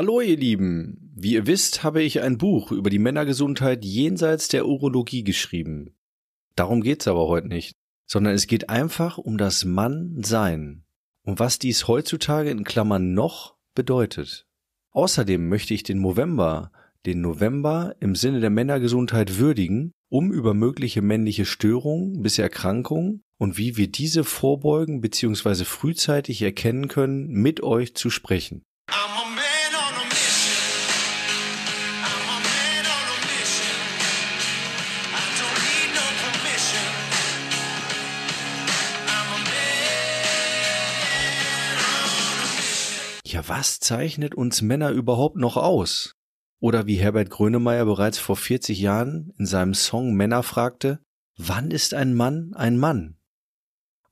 Hallo ihr Lieben, wie ihr wisst, habe ich ein Buch über die Männergesundheit jenseits der Urologie geschrieben. Darum geht's aber heute nicht, sondern es geht einfach um das Mannsein und was dies heutzutage in Klammern noch bedeutet. Außerdem möchte ich den November, den November im Sinne der Männergesundheit würdigen, um über mögliche männliche Störungen bis Erkrankungen und wie wir diese vorbeugen bzw. frühzeitig erkennen können, mit euch zu sprechen. was zeichnet uns Männer überhaupt noch aus? Oder wie Herbert Grönemeyer bereits vor 40 Jahren in seinem Song Männer fragte, wann ist ein Mann ein Mann?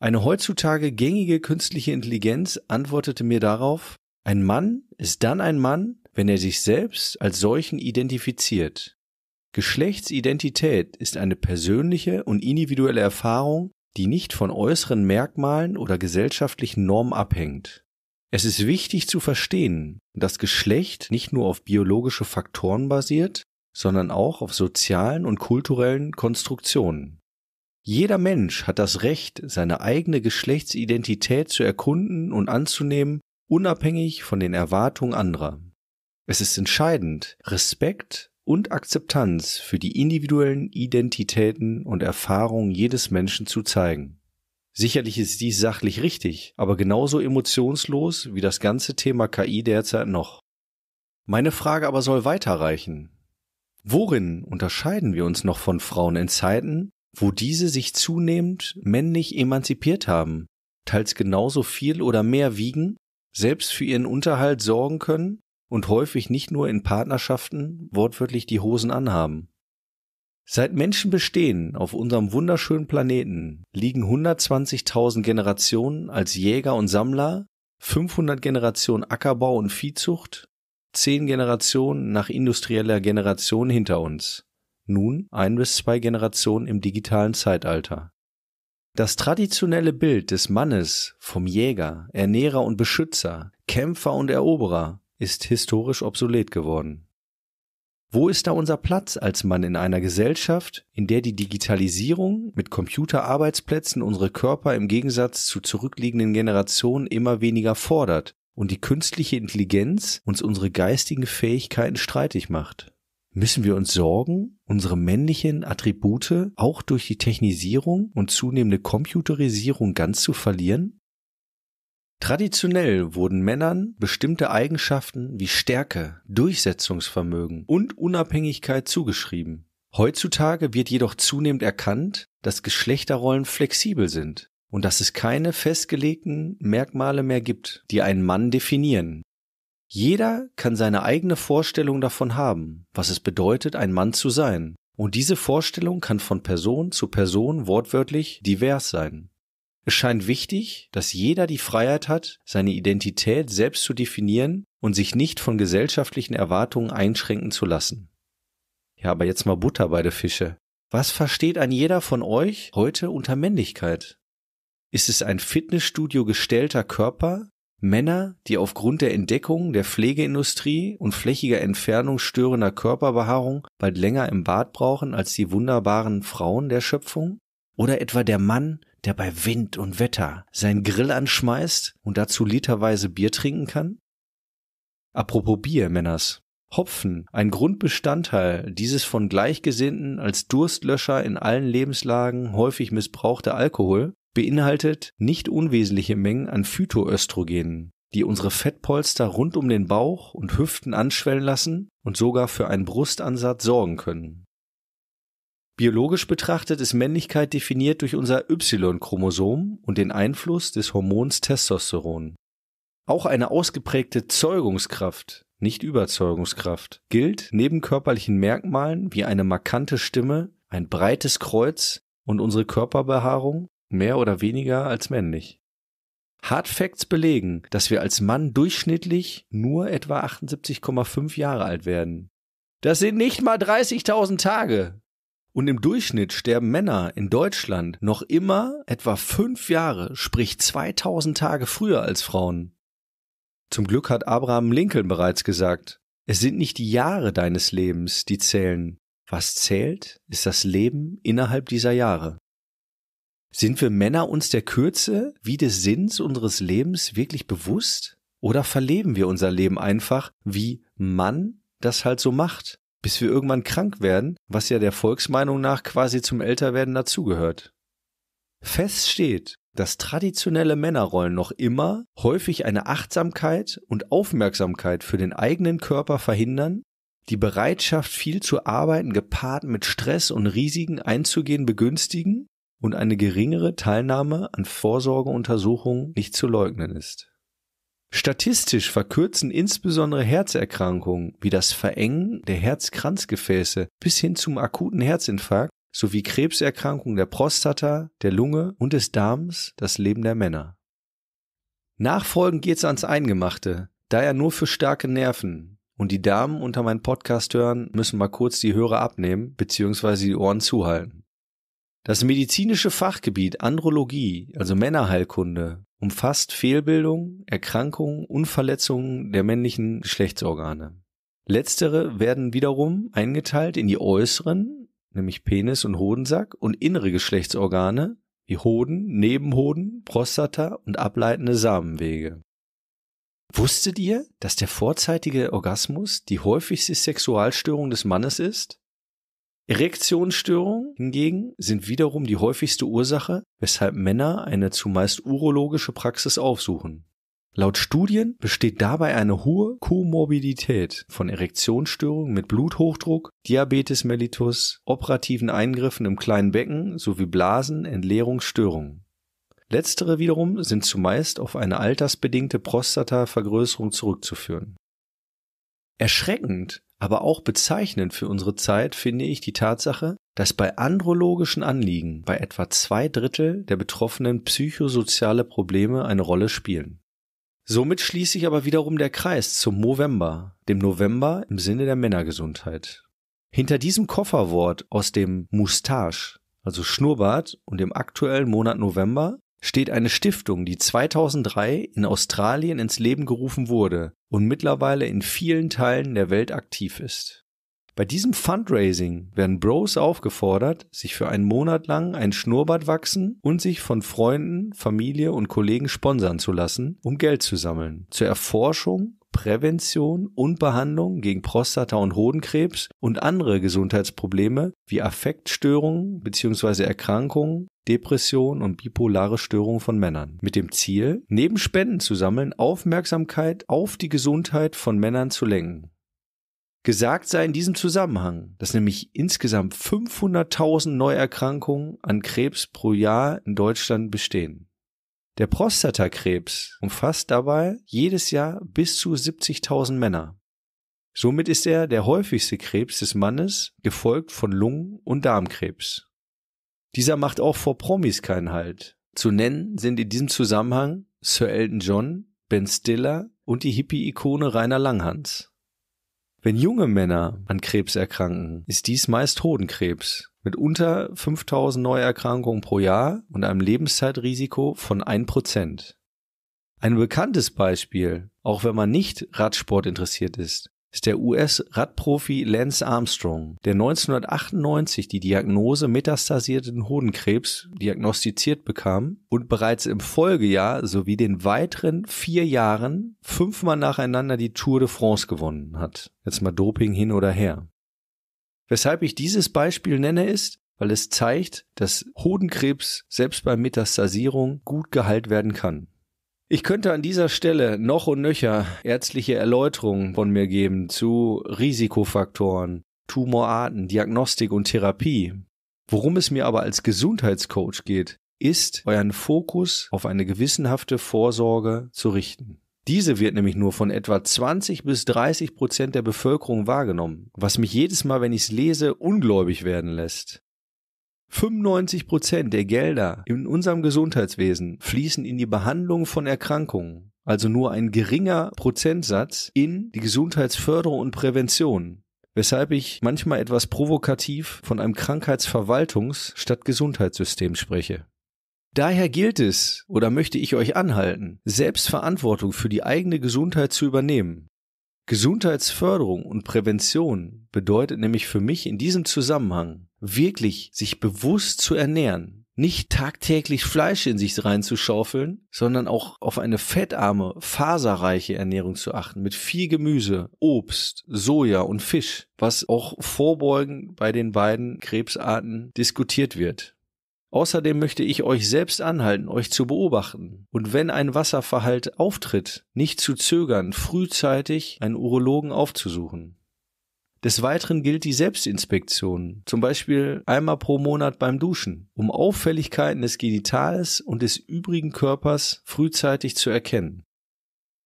Eine heutzutage gängige künstliche Intelligenz antwortete mir darauf, ein Mann ist dann ein Mann, wenn er sich selbst als solchen identifiziert. Geschlechtsidentität ist eine persönliche und individuelle Erfahrung, die nicht von äußeren Merkmalen oder gesellschaftlichen Normen abhängt. Es ist wichtig zu verstehen, dass Geschlecht nicht nur auf biologische Faktoren basiert, sondern auch auf sozialen und kulturellen Konstruktionen. Jeder Mensch hat das Recht, seine eigene Geschlechtsidentität zu erkunden und anzunehmen, unabhängig von den Erwartungen anderer. Es ist entscheidend, Respekt und Akzeptanz für die individuellen Identitäten und Erfahrungen jedes Menschen zu zeigen. Sicherlich ist dies sachlich richtig, aber genauso emotionslos wie das ganze Thema KI derzeit noch. Meine Frage aber soll weiterreichen. Worin unterscheiden wir uns noch von Frauen in Zeiten, wo diese sich zunehmend männlich emanzipiert haben, teils genauso viel oder mehr wiegen, selbst für ihren Unterhalt sorgen können und häufig nicht nur in Partnerschaften wortwörtlich die Hosen anhaben? Seit Menschen bestehen auf unserem wunderschönen Planeten liegen 120.000 Generationen als Jäger und Sammler, 500 Generationen Ackerbau und Viehzucht, 10 Generationen nach industrieller Generation hinter uns. Nun ein bis zwei Generationen im digitalen Zeitalter. Das traditionelle Bild des Mannes vom Jäger, Ernährer und Beschützer, Kämpfer und Eroberer ist historisch obsolet geworden. Wo ist da unser Platz als Mann in einer Gesellschaft, in der die Digitalisierung mit Computerarbeitsplätzen unsere Körper im Gegensatz zu zurückliegenden Generationen immer weniger fordert und die künstliche Intelligenz uns unsere geistigen Fähigkeiten streitig macht? Müssen wir uns sorgen, unsere männlichen Attribute auch durch die Technisierung und zunehmende Computerisierung ganz zu verlieren? Traditionell wurden Männern bestimmte Eigenschaften wie Stärke, Durchsetzungsvermögen und Unabhängigkeit zugeschrieben. Heutzutage wird jedoch zunehmend erkannt, dass Geschlechterrollen flexibel sind und dass es keine festgelegten Merkmale mehr gibt, die einen Mann definieren. Jeder kann seine eigene Vorstellung davon haben, was es bedeutet, ein Mann zu sein, und diese Vorstellung kann von Person zu Person wortwörtlich divers sein. Es scheint wichtig, dass jeder die Freiheit hat, seine Identität selbst zu definieren und sich nicht von gesellschaftlichen Erwartungen einschränken zu lassen. Ja, aber jetzt mal Butter bei der Fische. Was versteht ein jeder von euch heute unter Männlichkeit? Ist es ein Fitnessstudio gestellter Körper? Männer, die aufgrund der Entdeckung der Pflegeindustrie und flächiger Entfernung störender Körperbehaarung bald länger im Bad brauchen als die wunderbaren Frauen der Schöpfung? Oder etwa der Mann, der bei Wind und Wetter seinen Grill anschmeißt und dazu literweise Bier trinken kann? Apropos Bier, Männers. Hopfen, ein Grundbestandteil dieses von Gleichgesinnten als Durstlöscher in allen Lebenslagen häufig missbrauchte Alkohol, beinhaltet nicht unwesentliche Mengen an Phytoöstrogenen, die unsere Fettpolster rund um den Bauch und Hüften anschwellen lassen und sogar für einen Brustansatz sorgen können. Biologisch betrachtet ist Männlichkeit definiert durch unser Y-Chromosom und den Einfluss des Hormons Testosteron. Auch eine ausgeprägte Zeugungskraft, nicht Überzeugungskraft, gilt neben körperlichen Merkmalen wie eine markante Stimme, ein breites Kreuz und unsere Körperbehaarung mehr oder weniger als männlich. Hard Facts belegen, dass wir als Mann durchschnittlich nur etwa 78,5 Jahre alt werden. Das sind nicht mal 30.000 Tage. Und im Durchschnitt sterben Männer in Deutschland noch immer etwa fünf Jahre, sprich 2000 Tage früher als Frauen. Zum Glück hat Abraham Lincoln bereits gesagt, es sind nicht die Jahre deines Lebens, die zählen. Was zählt, ist das Leben innerhalb dieser Jahre. Sind wir Männer uns der Kürze wie des Sinns unseres Lebens wirklich bewusst? Oder verleben wir unser Leben einfach, wie Mann das halt so macht? bis wir irgendwann krank werden, was ja der Volksmeinung nach quasi zum Älterwerden dazugehört. Fest steht, dass traditionelle Männerrollen noch immer häufig eine Achtsamkeit und Aufmerksamkeit für den eigenen Körper verhindern, die Bereitschaft viel zu arbeiten gepaart mit Stress und Risiken einzugehen begünstigen und eine geringere Teilnahme an Vorsorgeuntersuchungen nicht zu leugnen ist. Statistisch verkürzen insbesondere Herzerkrankungen wie das Verengen der Herzkranzgefäße bis hin zum akuten Herzinfarkt sowie Krebserkrankungen der Prostata, der Lunge und des Darms das Leben der Männer. Nachfolgend geht's ans Eingemachte, da daher nur für starke Nerven. Und die Damen unter meinem Podcast hören, müssen mal kurz die Hörer abnehmen bzw. die Ohren zuhalten. Das medizinische Fachgebiet Andrologie, also Männerheilkunde, umfasst Fehlbildungen, Erkrankungen und Verletzungen der männlichen Geschlechtsorgane. Letztere werden wiederum eingeteilt in die äußeren, nämlich Penis und Hodensack, und innere Geschlechtsorgane wie Hoden, Nebenhoden, Prostata und ableitende Samenwege. Wusstet ihr, dass der vorzeitige Orgasmus die häufigste Sexualstörung des Mannes ist? Erektionsstörungen hingegen sind wiederum die häufigste Ursache, weshalb Männer eine zumeist urologische Praxis aufsuchen. Laut Studien besteht dabei eine hohe Komorbidität von Erektionsstörungen mit Bluthochdruck, Diabetes mellitus, operativen Eingriffen im kleinen Becken sowie Blasenentleerungsstörungen. Letztere wiederum sind zumeist auf eine altersbedingte Prostatavergrößerung zurückzuführen. Erschreckend aber auch bezeichnend für unsere Zeit finde ich die Tatsache, dass bei andrologischen Anliegen bei etwa zwei Drittel der Betroffenen psychosoziale Probleme eine Rolle spielen. Somit schließt sich aber wiederum der Kreis zum November, dem November im Sinne der Männergesundheit. Hinter diesem Kofferwort aus dem Moustache, also Schnurrbart und dem aktuellen Monat November, steht eine Stiftung, die 2003 in Australien ins Leben gerufen wurde und mittlerweile in vielen Teilen der Welt aktiv ist. Bei diesem Fundraising werden Bros aufgefordert, sich für einen Monat lang ein Schnurrbart wachsen und sich von Freunden, Familie und Kollegen sponsern zu lassen, um Geld zu sammeln, zur Erforschung Prävention und Behandlung gegen Prostata- und Hodenkrebs und andere Gesundheitsprobleme wie Affektstörungen bzw. Erkrankungen, Depression und bipolare Störungen von Männern. Mit dem Ziel, neben Spenden zu sammeln, Aufmerksamkeit auf die Gesundheit von Männern zu lenken. Gesagt sei in diesem Zusammenhang, dass nämlich insgesamt 500.000 Neuerkrankungen an Krebs pro Jahr in Deutschland bestehen. Der Prostatakrebs umfasst dabei jedes Jahr bis zu 70.000 Männer. Somit ist er der häufigste Krebs des Mannes, gefolgt von Lungen- und Darmkrebs. Dieser macht auch vor Promis keinen Halt. Zu nennen sind in diesem Zusammenhang Sir Elton John, Ben Stiller und die Hippie-Ikone Rainer Langhans. Wenn junge Männer an Krebs erkranken, ist dies meist Hodenkrebs, mit unter 5000 Neuerkrankungen pro Jahr und einem Lebenszeitrisiko von 1%. Ein bekanntes Beispiel, auch wenn man nicht Radsport interessiert ist, ist der US-Radprofi Lance Armstrong, der 1998 die Diagnose metastasierten Hodenkrebs diagnostiziert bekam und bereits im Folgejahr sowie den weiteren vier Jahren fünfmal nacheinander die Tour de France gewonnen hat. Jetzt mal Doping hin oder her. Weshalb ich dieses Beispiel nenne ist, weil es zeigt, dass Hodenkrebs selbst bei Metastasierung gut geheilt werden kann. Ich könnte an dieser Stelle noch und nöcher ärztliche Erläuterungen von mir geben zu Risikofaktoren, Tumorarten, Diagnostik und Therapie. Worum es mir aber als Gesundheitscoach geht, ist, euren Fokus auf eine gewissenhafte Vorsorge zu richten. Diese wird nämlich nur von etwa 20 bis 30 Prozent der Bevölkerung wahrgenommen, was mich jedes Mal, wenn ich es lese, ungläubig werden lässt. 95 Prozent der Gelder in unserem Gesundheitswesen fließen in die Behandlung von Erkrankungen, also nur ein geringer Prozentsatz in die Gesundheitsförderung und Prävention, weshalb ich manchmal etwas provokativ von einem Krankheitsverwaltungs- statt Gesundheitssystem spreche. Daher gilt es, oder möchte ich euch anhalten, selbst Verantwortung für die eigene Gesundheit zu übernehmen. Gesundheitsförderung und Prävention bedeutet nämlich für mich in diesem Zusammenhang wirklich sich bewusst zu ernähren, nicht tagtäglich Fleisch in sich reinzuschaufeln, sondern auch auf eine fettarme, faserreiche Ernährung zu achten, mit viel Gemüse, Obst, Soja und Fisch, was auch vorbeugend bei den beiden Krebsarten diskutiert wird. Außerdem möchte ich euch selbst anhalten, euch zu beobachten und wenn ein Wasserverhalt auftritt, nicht zu zögern, frühzeitig einen Urologen aufzusuchen. Des Weiteren gilt die Selbstinspektion, zum Beispiel einmal pro Monat beim Duschen, um Auffälligkeiten des Genitals und des übrigen Körpers frühzeitig zu erkennen.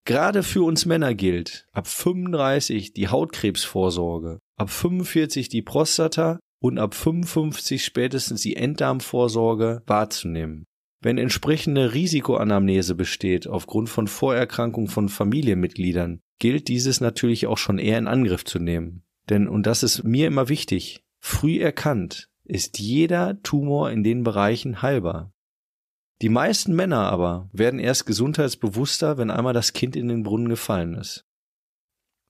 Gerade für uns Männer gilt ab 35 die Hautkrebsvorsorge, ab 45 die Prostata und ab 55 spätestens die Enddarmvorsorge wahrzunehmen. Wenn entsprechende Risikoanamnese besteht aufgrund von Vorerkrankungen von Familienmitgliedern, gilt dieses natürlich auch schon eher in Angriff zu nehmen. Denn, und das ist mir immer wichtig, früh erkannt ist jeder Tumor in den Bereichen heilbar. Die meisten Männer aber werden erst gesundheitsbewusster, wenn einmal das Kind in den Brunnen gefallen ist.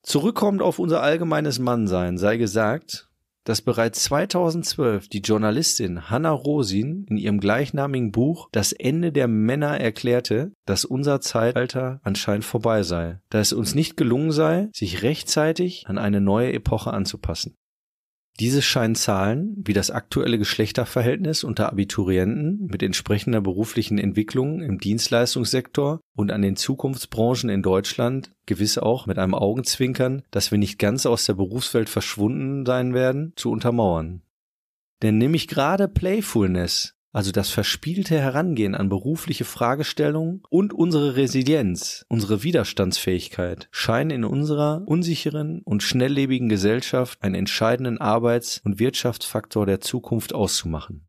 Zurückkommend auf unser allgemeines Mannsein sei gesagt, dass bereits 2012 die Journalistin Hanna Rosin in ihrem gleichnamigen Buch Das Ende der Männer erklärte, dass unser Zeitalter anscheinend vorbei sei, da es uns nicht gelungen sei, sich rechtzeitig an eine neue Epoche anzupassen. Diese scheinen Zahlen, wie das aktuelle Geschlechterverhältnis unter Abiturienten mit entsprechender beruflichen Entwicklung im Dienstleistungssektor und an den Zukunftsbranchen in Deutschland, gewiss auch mit einem Augenzwinkern, dass wir nicht ganz aus der Berufswelt verschwunden sein werden, zu untermauern. Denn nämlich gerade Playfulness, also das verspielte Herangehen an berufliche Fragestellungen und unsere Resilienz, unsere Widerstandsfähigkeit scheinen in unserer unsicheren und schnelllebigen Gesellschaft einen entscheidenden Arbeits- und Wirtschaftsfaktor der Zukunft auszumachen.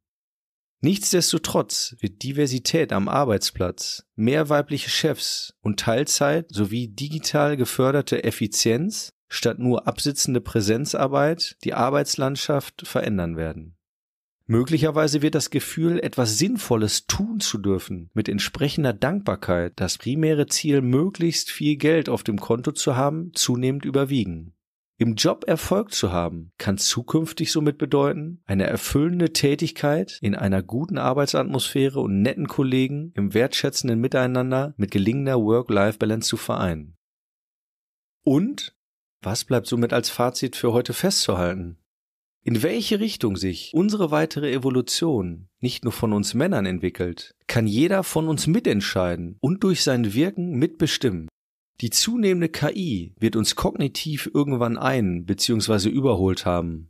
Nichtsdestotrotz wird Diversität am Arbeitsplatz, mehr weibliche Chefs und Teilzeit sowie digital geförderte Effizienz statt nur absitzende Präsenzarbeit die Arbeitslandschaft verändern werden. Möglicherweise wird das Gefühl, etwas Sinnvolles tun zu dürfen, mit entsprechender Dankbarkeit, das primäre Ziel, möglichst viel Geld auf dem Konto zu haben, zunehmend überwiegen. Im Job Erfolg zu haben, kann zukünftig somit bedeuten, eine erfüllende Tätigkeit in einer guten Arbeitsatmosphäre und netten Kollegen im wertschätzenden Miteinander mit gelingender Work-Life-Balance zu vereinen. Und was bleibt somit als Fazit für heute festzuhalten? In welche Richtung sich unsere weitere Evolution nicht nur von uns Männern entwickelt, kann jeder von uns mitentscheiden und durch sein Wirken mitbestimmen. Die zunehmende KI wird uns kognitiv irgendwann ein bzw. überholt haben.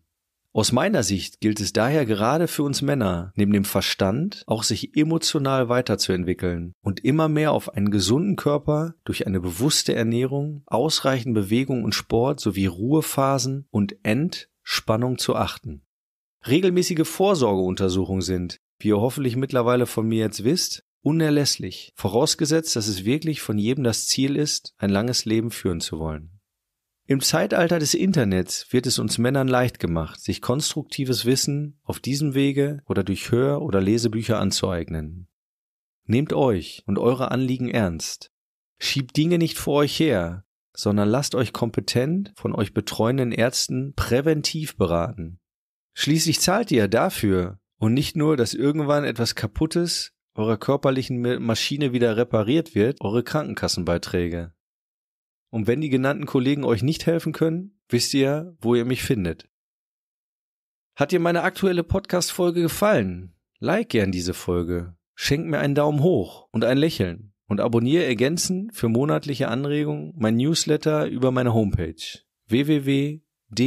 Aus meiner Sicht gilt es daher gerade für uns Männer, neben dem Verstand auch sich emotional weiterzuentwickeln und immer mehr auf einen gesunden Körper durch eine bewusste Ernährung, ausreichend Bewegung und Sport sowie Ruhephasen und end- Spannung zu achten. Regelmäßige Vorsorgeuntersuchungen sind, wie ihr hoffentlich mittlerweile von mir jetzt wisst, unerlässlich, vorausgesetzt, dass es wirklich von jedem das Ziel ist, ein langes Leben führen zu wollen. Im Zeitalter des Internets wird es uns Männern leicht gemacht, sich konstruktives Wissen auf diesem Wege oder durch Hör- oder Lesebücher anzueignen. Nehmt euch und eure Anliegen ernst. Schiebt Dinge nicht vor euch her, sondern lasst euch kompetent von euch betreuenden Ärzten präventiv beraten. Schließlich zahlt ihr dafür und nicht nur, dass irgendwann etwas Kaputtes eurer körperlichen Maschine wieder repariert wird, eure Krankenkassenbeiträge. Und wenn die genannten Kollegen euch nicht helfen können, wisst ihr, wo ihr mich findet. Hat dir meine aktuelle Podcast-Folge gefallen? Like gern diese Folge, schenk mir einen Daumen hoch und ein Lächeln und abonniere ergänzend für monatliche Anregungen mein Newsletter über meine Homepage www.dr-mark.de.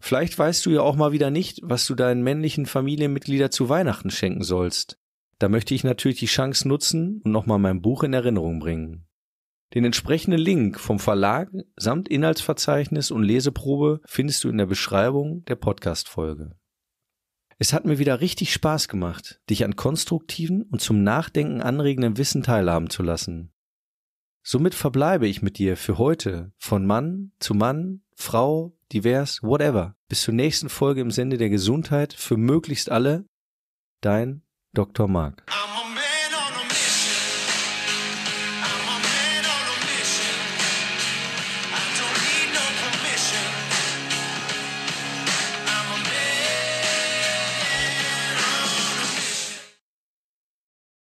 Vielleicht weißt du ja auch mal wieder nicht, was du deinen männlichen Familienmitgliedern zu Weihnachten schenken sollst. Da möchte ich natürlich die Chance nutzen und nochmal mein Buch in Erinnerung bringen. Den entsprechenden Link vom Verlag samt Inhaltsverzeichnis und Leseprobe findest du in der Beschreibung der Podcast-Folge. Es hat mir wieder richtig Spaß gemacht, dich an konstruktiven und zum Nachdenken anregenden Wissen teilhaben zu lassen. Somit verbleibe ich mit dir für heute von Mann zu Mann, Frau, divers, whatever. Bis zur nächsten Folge im Sende der Gesundheit für möglichst alle. Dein Dr. Marc.